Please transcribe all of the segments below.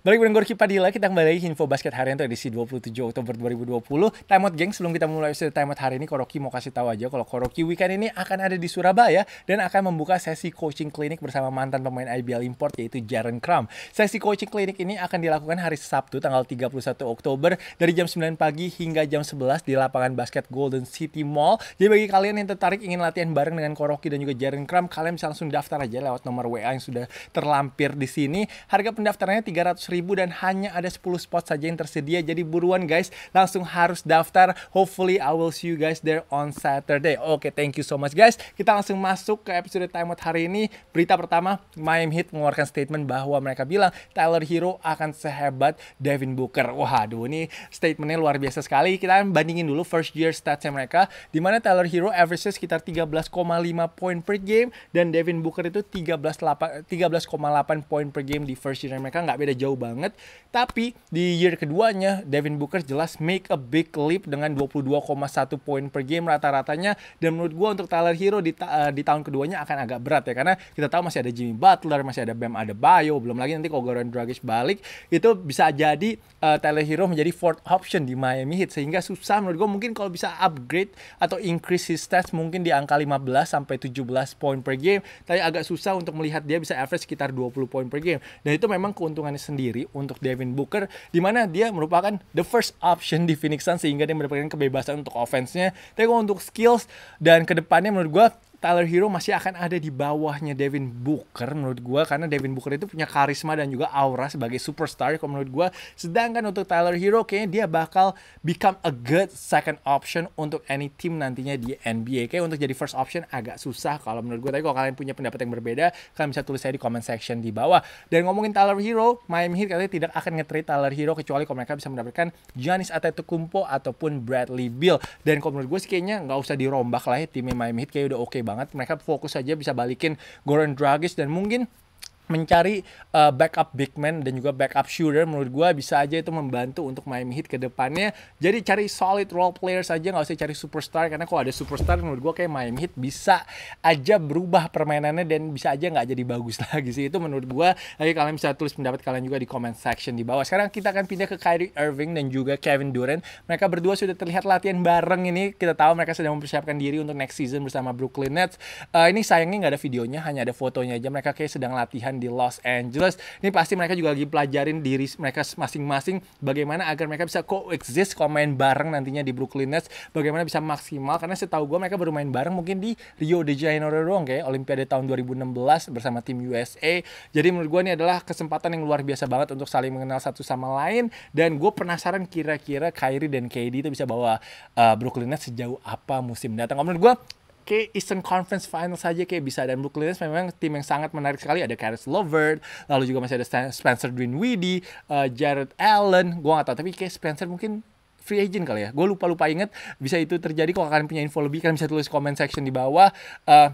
Balik dengan Gorky Padilla, kita kembali lagi Info Basket Harian tuh edisi 27 Oktober 2020. Time out geng, sebelum kita mulai episode time out hari ini, Koroki mau kasih tahu aja kalau Koroki Weekend ini akan ada di Surabaya dan akan membuka sesi coaching klinik bersama mantan pemain IBL Import yaitu Jaren Kram. Sesi coaching klinik ini akan dilakukan hari Sabtu tanggal 31 Oktober dari jam 9 pagi hingga jam 11 di lapangan basket Golden City Mall. Jadi bagi kalian yang tertarik ingin latihan bareng dengan Koroki dan juga Jaren Kram, kalian bisa langsung daftar aja lewat nomor WA yang sudah terlampir di sini. Harga pendaftarannya 300 ribu dan hanya ada 10 spot saja yang tersedia. Jadi buruan guys, langsung harus daftar. Hopefully I will see you guys there on Saturday. Oke, okay, thank you so much guys. Kita langsung masuk ke episode Time Out hari ini. Berita pertama, Miami Heat mengeluarkan statement bahwa mereka bilang Tyler Hero akan sehebat Devin Booker. Wah, aduh ini statementnya luar biasa sekali. Kita akan bandingin dulu first year statsnya mereka. Dimana Tyler Hero average sekitar 13,5 poin per game dan Devin Booker itu 13,8 13,8 poin per game di first year mereka nggak beda jauh banget. Tapi di year keduanya, Devin Booker jelas make a big leap dengan 22,1 poin per game rata-ratanya. Dan menurut gue untuk Tyler Hero di, ta eh, di tahun keduanya akan agak berat ya. Karena kita tahu masih ada Jimmy Butler, masih ada Bam Adebayo. Belum lagi nanti kalau Goran Dragic balik, itu bisa jadi uh, Tyler Hero menjadi fourth option di Miami Heat. Sehingga susah menurut gue mungkin kalau bisa upgrade atau increase his stats mungkin di angka 15 sampai 17 poin per game. Tapi agak susah untuk melihat dia bisa average sekitar 20 poin per game. Dan itu memang keuntungannya sendiri sendiri untuk Devin Booker di mana dia merupakan the first option di Phoenix Suns sehingga dia mendapatkan kebebasan untuk offense-nya. Tapi untuk skills dan kedepannya menurut gue Tyler Hero masih akan ada di bawahnya Devin Booker menurut gue karena Devin Booker itu punya karisma dan juga aura sebagai superstar kalau menurut gue sedangkan untuk Tyler Hero kayaknya dia bakal become a good second option untuk any team nantinya di NBA kayak untuk jadi first option agak susah kalau menurut gue tapi kalau kalian punya pendapat yang berbeda kalian bisa tulis saya di comment section di bawah dan ngomongin Tyler Hero Miami Heat katanya tidak akan ngetrade Tyler Hero kecuali kalau mereka bisa mendapatkan Giannis Antetokounmpo ataupun Bradley Beal dan kalau menurut gue sih kayaknya nggak usah dirombak lah ya timnya Miami Heat kayak udah oke okay banget mereka fokus aja bisa balikin Goran Dragic dan mungkin mencari uh, backup big man dan juga backup shooter menurut gue bisa aja itu membantu untuk Miami Heat ke depannya. Jadi cari solid role player saja nggak usah cari superstar karena kalau ada superstar menurut gue kayak Miami Heat bisa aja berubah permainannya dan bisa aja nggak jadi bagus lagi sih itu menurut gue. Lagi kalian bisa tulis pendapat kalian juga di comment section di bawah. Sekarang kita akan pindah ke Kyrie Irving dan juga Kevin Durant. Mereka berdua sudah terlihat latihan bareng ini. Kita tahu mereka sedang mempersiapkan diri untuk next season bersama Brooklyn Nets. Uh, ini sayangnya nggak ada videonya, hanya ada fotonya aja. Mereka kayak sedang latihan di Los Angeles. Ini pasti mereka juga lagi pelajarin diri mereka masing-masing bagaimana agar mereka bisa coexist, kalau main bareng nantinya di Brooklyn Nets, bagaimana bisa maksimal karena setahu gue mereka baru main bareng mungkin di Rio de Janeiro doang kayak Olimpiade tahun 2016 bersama tim USA. Jadi menurut gue ini adalah kesempatan yang luar biasa banget untuk saling mengenal satu sama lain dan gue penasaran kira-kira Kyrie dan KD itu bisa bawa uh, Brooklyn Nets sejauh apa musim datang. Kalau menurut gue okay, Eastern Conference Final saja kayak bisa dan Brooklyn Nets memang tim yang sangat menarik sekali ada Karis Lovert lalu juga masih ada Spencer Dinwiddie uh, Jared Allen gue gak tau tapi kayak Spencer mungkin free agent kali ya gue lupa lupa inget bisa itu terjadi kalau kalian punya info lebih kalian bisa tulis comment section di bawah uh,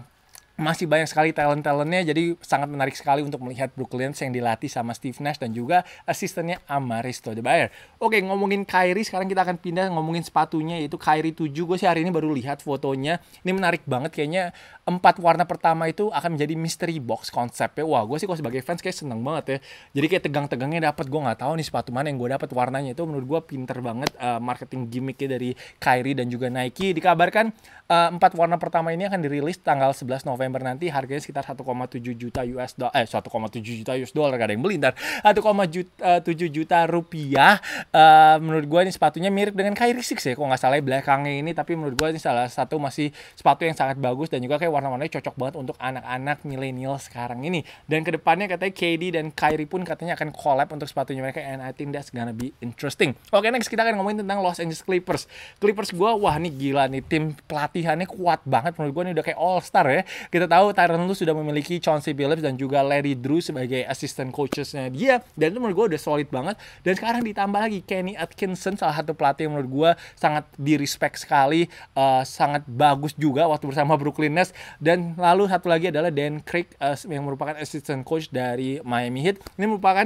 masih banyak sekali talent-talentnya jadi sangat menarik sekali untuk melihat Brooklyn yang dilatih sama Steve Nash dan juga asistennya Amaris Stoudemire. Oke, ngomongin Kyrie sekarang kita akan pindah ngomongin sepatunya yaitu Kyrie 7. Gue sih hari ini baru lihat fotonya. Ini menarik banget kayaknya empat warna pertama itu akan menjadi mystery box konsepnya. Wah, gue sih kalau sebagai fans kayak seneng banget ya. Jadi kayak tegang-tegangnya dapat gue nggak tahu nih sepatu mana yang gue dapat warnanya itu menurut gue pinter banget uh, marketing gimmicknya dari Kyrie dan juga Nike. Dikabarkan uh, warna pertama ini akan dirilis tanggal 11 November November nanti harganya sekitar 1,7 juta US eh, dollar eh 1,7 juta US dollar gak ada yang beli ntar 1,7 eh, juta rupiah uh, menurut gue ini sepatunya mirip dengan Kyrie Six ya kalau nggak salah ya, belakangnya ini tapi menurut gue ini salah satu masih sepatu yang sangat bagus dan juga kayak warna-warnanya cocok banget untuk anak-anak milenial sekarang ini dan kedepannya katanya KD dan Kyrie pun katanya akan collab untuk sepatunya mereka and I think that's gonna be interesting oke okay, next kita akan ngomongin tentang Los Angeles Clippers Clippers gue wah nih gila nih tim pelatihannya kuat banget menurut gue ini udah kayak all star ya kita tahu Tyron Lu sudah memiliki Chauncey Billups dan juga Larry Drew sebagai assistant coachesnya dia. Dan itu menurut gue udah solid banget. Dan sekarang ditambah lagi Kenny Atkinson salah satu pelatih yang menurut gue sangat di respect sekali. Uh, sangat bagus juga waktu bersama Brooklyn Nets. Dan lalu satu lagi adalah Dan Craig uh, yang merupakan assistant coach dari Miami Heat. Ini merupakan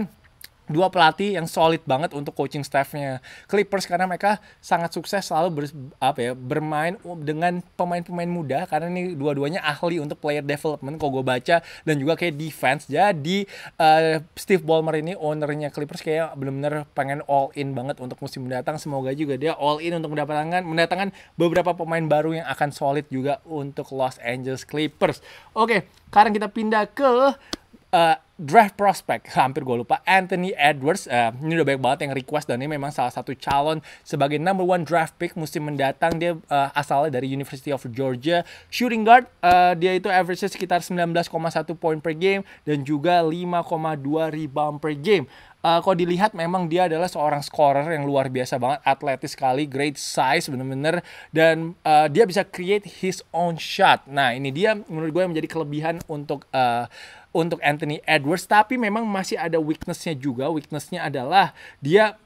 dua pelatih yang solid banget untuk coaching staffnya Clippers karena mereka sangat sukses selalu ber, apa ya bermain dengan pemain-pemain muda karena ini dua-duanya ahli untuk player development kalau gue baca dan juga kayak defense jadi uh, Steve Ballmer ini ownernya Clippers kayak benar-benar pengen all in banget untuk musim mendatang semoga juga dia all in untuk mendatangkan mendatangkan beberapa pemain baru yang akan solid juga untuk Los Angeles Clippers oke sekarang kita pindah ke eh, draft prospect hampir gue lupa Anthony Edwards uh, ini udah banyak banget yang request dan ini memang salah satu calon sebagai number one draft pick musim mendatang dia uh, asalnya dari University of Georgia shooting guard uh, dia itu average sekitar 19,1 poin per game dan juga 5,2 rebound per game uh, kalau dilihat memang dia adalah seorang scorer yang luar biasa banget, atletis sekali, great size bener-bener dan uh, dia bisa create his own shot. Nah, ini dia menurut gue yang menjadi kelebihan untuk uh, untuk Anthony Edwards, tapi memang masih ada weaknessnya juga. Weaknessnya adalah dia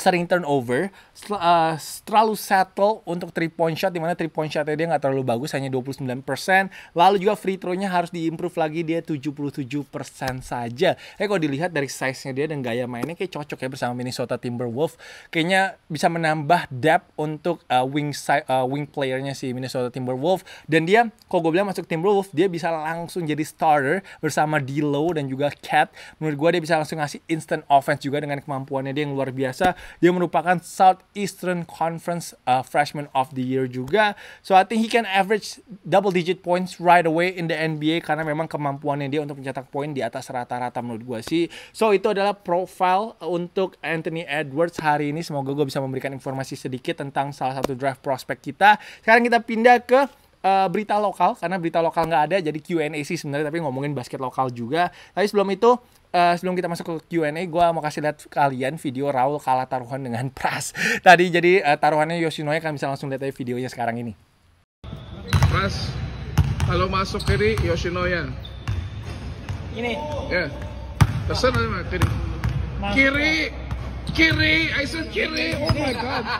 sering turnover, uh, terlalu settle untuk three point shot dimana three point shotnya dia nggak terlalu bagus hanya 29%. Lalu juga free throw-nya harus diimprove lagi dia 77% saja. Eh kalau dilihat dari size-nya dia dan gaya mainnya kayak cocok ya bersama Minnesota Timberwolves. Kayaknya bisa menambah depth untuk uh, wing side, uh, wing player-nya si Minnesota Timberwolves dan dia kalau gue bilang masuk Timberwolves dia bisa langsung jadi starter bersama D'Lo dan juga Cat. Menurut gue dia bisa langsung ngasih instant offense juga dengan kemampuannya dia yang luar biasa dia merupakan Southeastern Conference uh, Freshman of the Year juga. So I think he can average double digit points right away in the NBA karena memang kemampuannya dia untuk mencetak poin di atas rata-rata menurut gue sih. So itu adalah profile untuk Anthony Edwards hari ini. Semoga gue bisa memberikan informasi sedikit tentang salah satu draft prospect kita. Sekarang kita pindah ke uh, berita lokal karena berita lokal nggak ada jadi Q&A sih sebenarnya tapi ngomongin basket lokal juga tapi sebelum itu uh, sebelum kita masuk ke Q&A gue mau kasih lihat kalian video Raul kalah taruhan dengan Pras tadi jadi uh, taruhannya Yoshinoya kan bisa langsung lihat aja videonya sekarang ini Pras kalau masuk kiri Yoshinoya ini ya yeah. pesan aja kiri kiri kiri I said kiri oh my god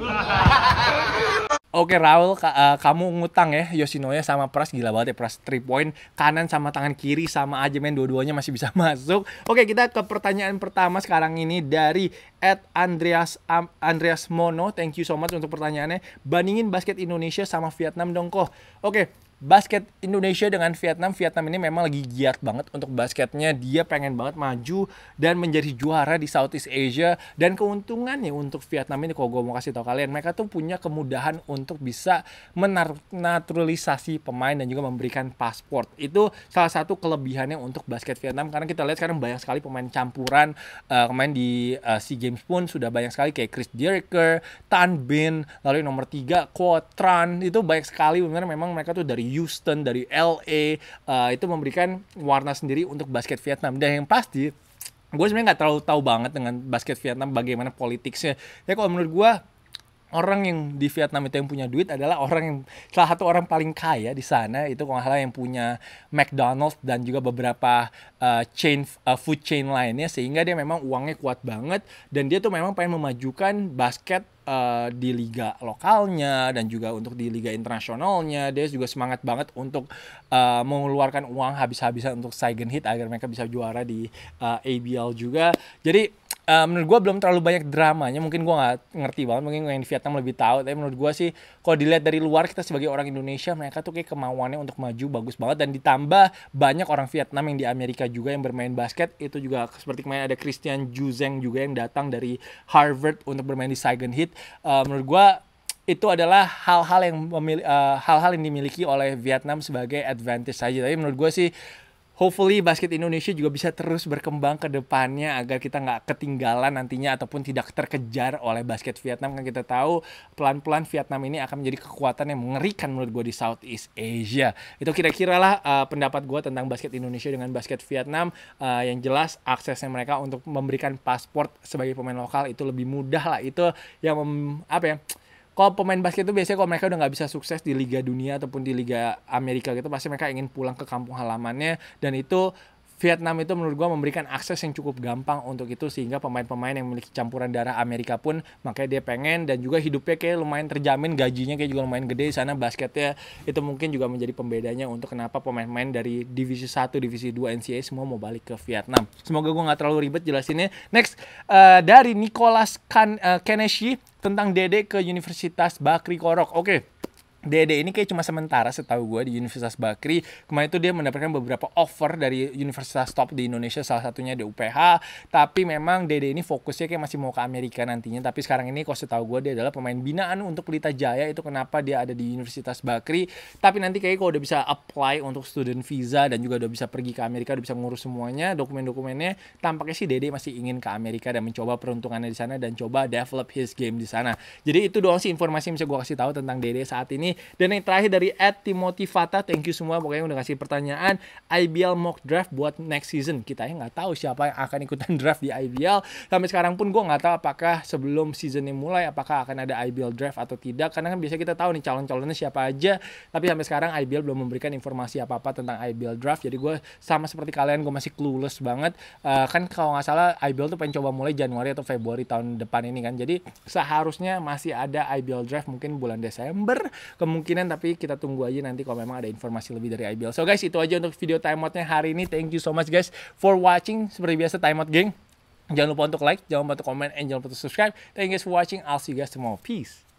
Oke Raul, ka uh, kamu ngutang ya Yoshinoya sama Pras gila banget ya Pras 3 point kanan sama tangan kiri sama aja men dua-duanya masih bisa masuk. Oke, kita ke pertanyaan pertama sekarang ini dari at Andreas um, Andreas Mono. Thank you so much untuk pertanyaannya. Bandingin basket Indonesia sama Vietnam dong kok. Oke, basket Indonesia dengan Vietnam. Vietnam ini memang lagi giat banget untuk basketnya. Dia pengen banget maju dan menjadi juara di Southeast Asia. Dan keuntungannya untuk Vietnam ini kalau gue mau kasih tau kalian, mereka tuh punya kemudahan untuk bisa menaturalisasi pemain dan juga memberikan paspor. Itu salah satu kelebihannya untuk basket Vietnam karena kita lihat sekarang banyak sekali pemain campuran. Uh, eh, pemain di uh, SEA Games pun sudah banyak sekali kayak Chris Dierker, Tan Bin, lalu nomor 3 Quotran. Tran. Itu banyak sekali benar memang mereka tuh dari Houston, dari LA uh, eh, itu memberikan warna sendiri untuk basket Vietnam. Dan yang pasti gue sebenarnya nggak terlalu tahu banget dengan basket Vietnam bagaimana politiknya. Ya kalau menurut gue orang yang di Vietnam itu yang punya duit adalah orang yang salah satu orang paling kaya di sana itu kalau salah yang punya McDonald's dan juga beberapa uh, chain uh, food chain lainnya sehingga dia memang uangnya kuat banget dan dia tuh memang pengen memajukan basket Eh, di liga lokalnya dan juga untuk di liga internasionalnya dia juga semangat banget untuk uh, mengeluarkan uang habis-habisan untuk Saigon Heat agar mereka bisa juara di uh, eh, ABL juga jadi Uh, menurut gue belum terlalu banyak dramanya mungkin gue nggak ngerti banget mungkin yang di Vietnam lebih tahu tapi menurut gue sih kalau dilihat dari luar kita sebagai orang Indonesia mereka tuh kayak kemauannya untuk maju bagus banget dan ditambah banyak orang Vietnam yang di Amerika juga yang bermain basket itu juga seperti kemarin ada Christian Juzeng juga yang datang dari Harvard untuk bermain di Saigon Heat uh, menurut gue itu adalah hal-hal yang eh, hal-hal uh, hal -hal yang dimiliki oleh Vietnam sebagai advantage saja tapi menurut gue sih hopefully basket Indonesia juga bisa terus berkembang ke depannya agar kita nggak ketinggalan nantinya ataupun tidak terkejar oleh basket Vietnam kan kita tahu pelan-pelan Vietnam ini akan menjadi kekuatan yang mengerikan menurut gue di Southeast Asia itu kira-kira lah uh, pendapat gue tentang basket Indonesia dengan basket Vietnam uh, yang jelas aksesnya mereka untuk memberikan pasport sebagai pemain lokal itu lebih mudah lah itu yang apa ya kalau pemain basket itu biasanya kalau mereka udah nggak bisa sukses di Liga Dunia ataupun di Liga Amerika gitu pasti mereka ingin pulang ke kampung halamannya dan itu Vietnam itu menurut gue memberikan akses yang cukup gampang untuk itu sehingga pemain-pemain yang memiliki campuran darah Amerika pun makanya dia pengen dan juga hidupnya kayak lumayan terjamin gajinya kayak juga lumayan gede di sana basketnya itu mungkin juga menjadi pembedanya untuk kenapa pemain-pemain dari divisi 1, divisi 2 NCAA semua mau balik ke Vietnam. Semoga gue nggak terlalu ribet jelasinnya. Next uh, dari Nicholas kan uh, Keneshi tentang Dede ke Universitas Bakri Korok. Oke. Okay Dede ini kayak cuma sementara setahu gue di Universitas Bakri. Kemarin itu dia mendapatkan beberapa offer dari universitas top di Indonesia, salah satunya di UPH. Tapi memang Dede ini fokusnya kayak masih mau ke Amerika nantinya. Tapi sekarang ini kalau setahu gue dia adalah pemain binaan untuk Pelita Jaya. Itu kenapa dia ada di Universitas Bakri. Tapi nanti kayak kalau udah bisa apply untuk student visa dan juga udah bisa pergi ke Amerika, udah bisa ngurus semuanya, dokumen-dokumennya. Tampaknya sih Dede masih ingin ke Amerika dan mencoba peruntungannya di sana dan coba develop his game di sana. Jadi itu doang sih informasi yang bisa gue kasih tahu tentang Dede saat ini ini. Dan yang terakhir dari Ed Timothy Fata, thank you semua pokoknya udah kasih pertanyaan IBL mock draft buat next season. Kita ya nggak tahu siapa yang akan ikutan draft di IBL. Sampai sekarang pun gue nggak tahu apakah sebelum season ini mulai apakah akan ada IBL draft atau tidak. Karena kan biasa kita tahu nih calon-calonnya siapa aja. Tapi sampai sekarang IBL belum memberikan informasi apa-apa tentang IBL draft. Jadi gue sama seperti kalian gue masih clueless banget. Uh, kan kalau nggak salah IBL tuh pengen coba mulai Januari atau Februari tahun depan ini kan. Jadi seharusnya masih ada IBL draft mungkin bulan Desember kemungkinan tapi kita tunggu aja nanti kalau memang ada informasi lebih dari IBL. So guys, itu aja untuk video timeout-nya hari ini. Thank you so much guys for watching. Seperti biasa timeout geng. Jangan lupa untuk like, jangan lupa untuk comment, and jangan lupa untuk subscribe. Thank you guys for watching. I'll see you guys tomorrow. Peace.